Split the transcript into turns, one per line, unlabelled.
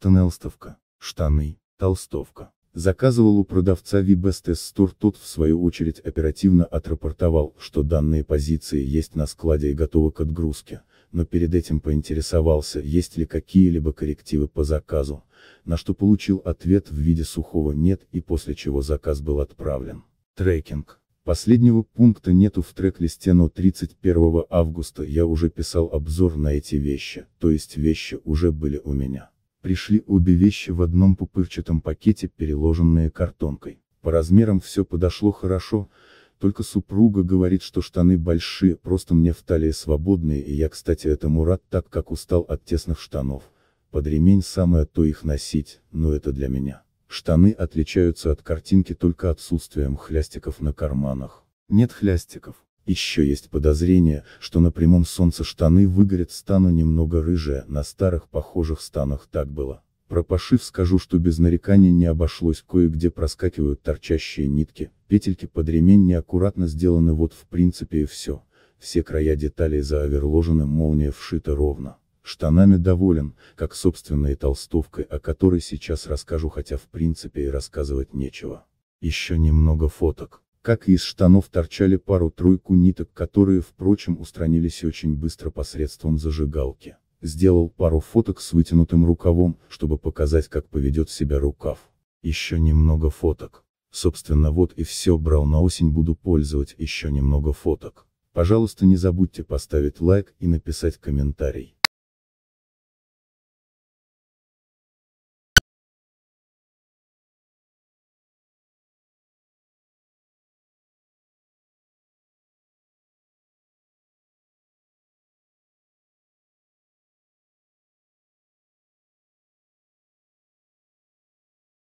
штанелстовка, штаны, толстовка. Заказывал у продавца VBest Store, тот в свою очередь оперативно отрапортовал, что данные позиции есть на складе и готовы к отгрузке, но перед этим поинтересовался, есть ли какие-либо коррективы по заказу, на что получил ответ в виде сухого «нет» и после чего заказ был отправлен. Трекинг. Последнего пункта нету в трек-листе, но 31 августа я уже писал обзор на эти вещи, то есть вещи уже были у меня пришли обе вещи в одном пупырчатом пакете, переложенные картонкой. По размерам все подошло хорошо, только супруга говорит, что штаны большие, просто мне в талии свободные, и я, кстати, этому рад, так как устал от тесных штанов. Под ремень самое то их носить, но это для меня. Штаны отличаются от картинки только отсутствием хлястиков на карманах. Нет хлястиков. Еще есть подозрение, что на прямом солнце штаны выгорят, стану немного рыжая, на старых похожих станах так было. Пропошив скажу, что без нареканий не обошлось, кое-где проскакивают торчащие нитки, петельки под ремень неаккуратно сделаны, вот в принципе и все. Все края деталей заоверложены, молния вшита ровно. Штанами доволен, как собственной толстовкой, о которой сейчас расскажу, хотя в принципе и рассказывать нечего. Еще немного фоток как и из штанов торчали пару-тройку ниток, которые, впрочем, устранились очень быстро посредством зажигалки. Сделал пару фоток с вытянутым рукавом, чтобы показать, как поведет себя рукав. Еще немного фоток. Собственно вот и все, брал на осень, буду пользовать еще немного фоток. Пожалуйста не забудьте поставить лайк и написать комментарий.